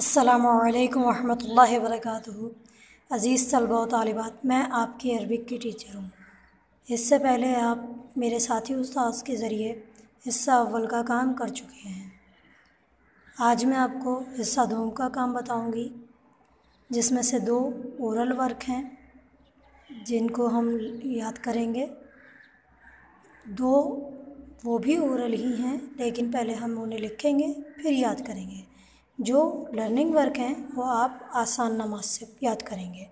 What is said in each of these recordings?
असलकम वरहमतुल्लाहि वबरकातुहू अज़ीज़ तलबा तालिबात मैं आपकी अरबिक की टीचर हूँ इससे पहले आप मेरे साथी उस्ताद के ज़रिए हिस्सा अव्वल का काम कर चुके हैं आज मैं आपको हिस्सा दोम का काम बताऊंगी जिसमें से दो ओरल वर्क हैं जिनको हम याद करेंगे दो वो भी ओरल ही हैं लेकिन पहले हम उन्हें लिखेंगे फिर याद करेंगे जो लर्निंग वर्क हैं वो आप आसान नमाज से याद करेंगे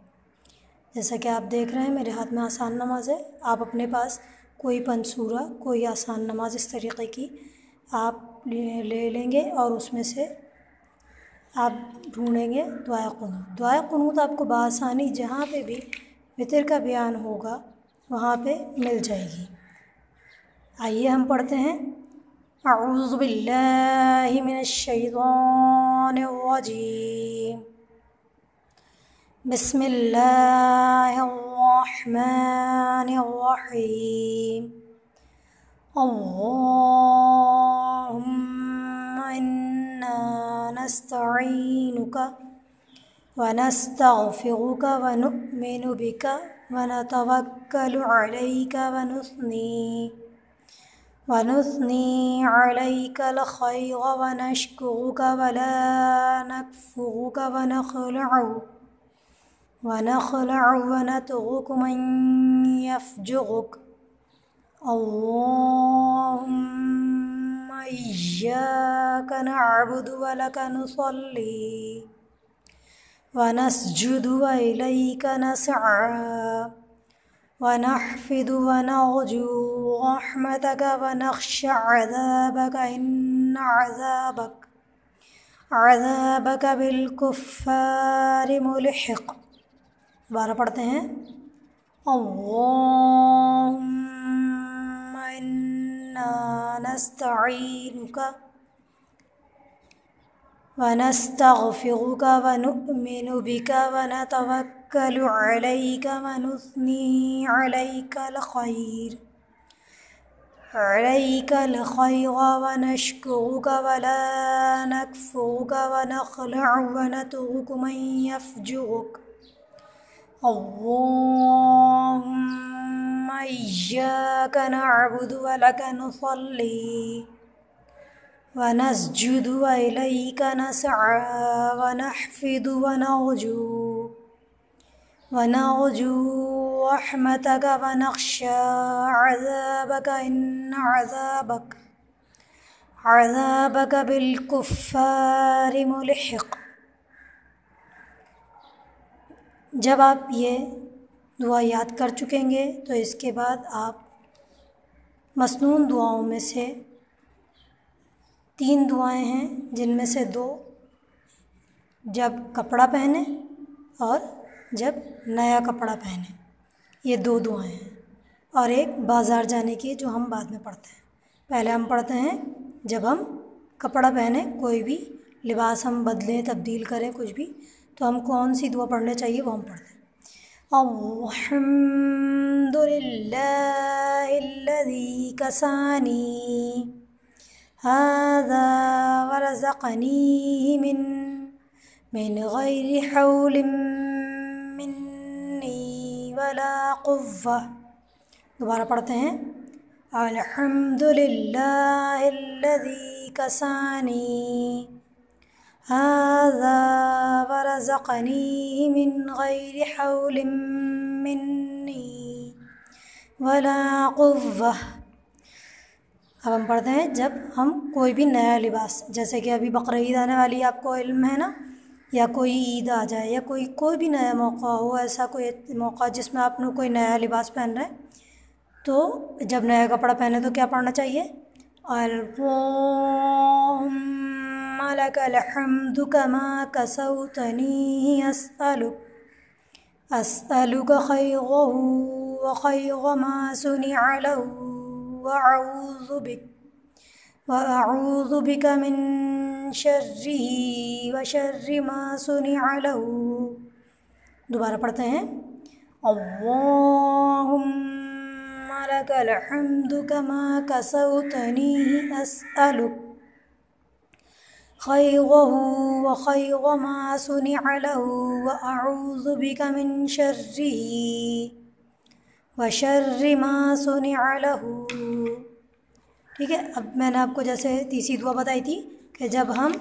जैसा कि आप देख रहे हैं मेरे हाथ में आसान नमाज है आप अपने पास कोई पंसूरा कोई आसान नमाज इस तरीके की आप ले लेंगे और उसमें से आप ढूंढेंगे दुआ कनूत दुआ कनूत तो आपको बसानी जहाँ पे भी वितर का बयान होगा वहाँ पे मिल जाएगी आइए हम पढ़ते हैं أعوذ بالله من الشيطان الرجيم بسم الله الرحمن الرحيم اللهم إنا نستعينك ونستغفرك ونؤمن بك ونتوكل عليك ونثني ونثني عليك الخير ونشكرك ولا نكفرك ونخلع ونخلع ونترك من يفجرك اللهم إياك نعبد ولك نصلي ونسجد وإليك نسعى ونحفد ونرجو رحمتك ونخشى عذابك إن عذابك عذابك بالكفار ملحق بارا پڑھتے ہیں اللهم إنا نستعينك ونستغفرك ونؤمن بك ونتوكل عليك ونثني عليك الخير عليك الخير ونشكرك ولا نكفرك ونخلع ونترك من يفجرك اللهم إياك نعبد ولك نصلي ونسجد وإليك نسعى ونحفظ ونرجو ونرجو رحمتك ونخشى عذابك إن عذابك عذابك بالكفار ملحق जब आप ये दुआ याद कर चुकेंगे तो इसके बाद आप मसनून दुआओं में से तीन दुआएं हैं जिनमें से दो जब कपड़ा पहने और जब नया कपड़ा पहने ये दो दुआएं हैं और एक बाज़ार जाने की जो हम बाद में पढ़ते हैं पहले हम पढ़ते हैं जब हम कपड़ा पहने कोई भी लिबास हम बदलें तब्दील करें कुछ भी तो हम कौन सी दुआ पढ़ने चाहिए वो हम पढ़ते हैं अल्हम्दुलिल्लाहिल्लज़ी कसानी هذا ورزقنيه من من غير حول वला दोबारा पढ़ते हैं अलहमदिल्लाजी कसानी هذا ورزقنيه من غير حول वला अब हम पढ़ते हैं जब हम कोई भी नया लिबास जैसे कि अभी बकर ईद आने वाली आपको इल्म है ना या कोई ईद आ जाए या कोई कोई भी नया मौका हो ऐसा कोई मौका जिसमें आप लोग कोई नया लिबास पहन रहे हैं तो जब नया कपड़ा पहने तो क्या पढ़ना चाहिए अलहमदुकमा मा शर्रिह व मा सुनि दोबारा पढ़ते हैं अल्लाहुम्मा लकल कमा कसौतनी अस्अलुक خيره وخير ما صنع له وأعوذ بك من شره وشر ما صنع له ठीक है अब मैंने आपको जैसे तीसरी दुआ बताई थी कि जब हम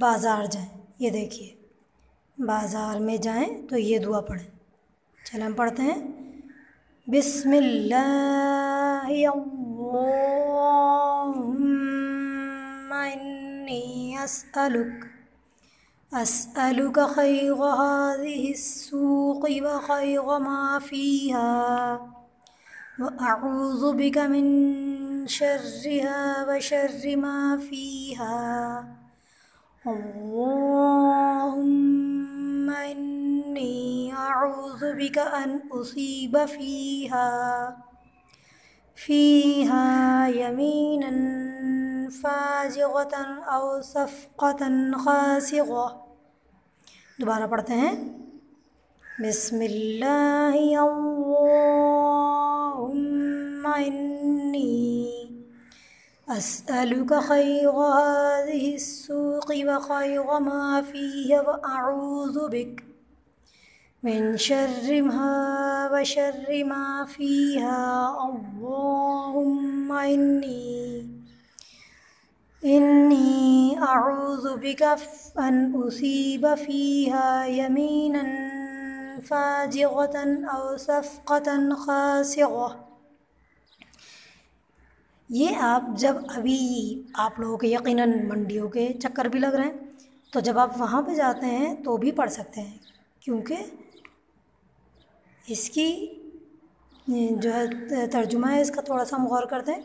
बाज़ार जाएं ये देखिए बाज़ार में जाएं तो ये दुआ पढ़ें चलो हम पढ़ते हैं बिसमिल्लाक أسألك خير هذه السوق وخير ما فيها وأعوذ بك من شرها وشر ما فيها اللهم إني أعوذ بك أن أصيب فيها فيها يمينا فازغة أو صفقة خاسغة دوبارہ پڑھتے ہیں بسم اللہ اللهم إني أسألك خير هذه السوق وخير ما فيها وأعوذ بك من شرها وشر ما فيها اللهم إني إني أعوذ بك أن أصيب فيها يمينا فاجغة أو صفقة خاسرة ये आप जब अभी आप लोगों के यकीनन मंडियों के चक्कर भी लग रहे हैं तो जब आप वहाँ पे जाते हैं तो भी पढ़ सकते हैं क्योंकि इसकी जो है तर्जुमा है इसका थोड़ा सा हम गौर करते हैं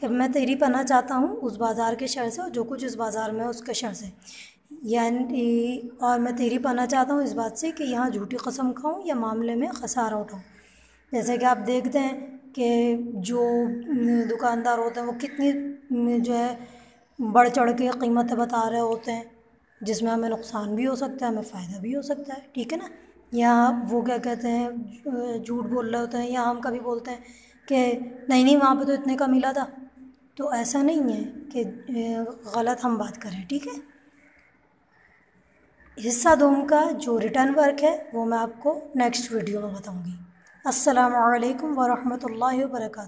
कि मैं तेरी पना चाहता हूँ उस बाज़ार के शहर से और जो कुछ उस बाज़ार में है उसके शहर से यानी और मैं तेरी पना चाहता हूँ इस बात से कि यहाँ झूठी कसम खाऊँ या मामले में खसारा उठाऊँ जैसे कि आप देखते हैं के जो दुकानदार होते हैं वो कितनी जो है बढ़ चढ़ के कीमतें बता रहे होते हैं जिसमें हमें नुकसान भी हो सकता है हमें फ़ायदा भी हो सकता है ठीक है ना या वो क्या कहते हैं झूठ बोल रहे होते हैं या हम कभी बोलते हैं कि नहीं नहीं वहाँ पे तो इतने का मिला था तो ऐसा नहीं है कि गलत हम बात करें ठीक है हिस्सा दोम का जो रिटर्न वर्क है वो मैं आपको नेक्स्ट वीडियो में बताऊंगी असलकम वरहमल वर्का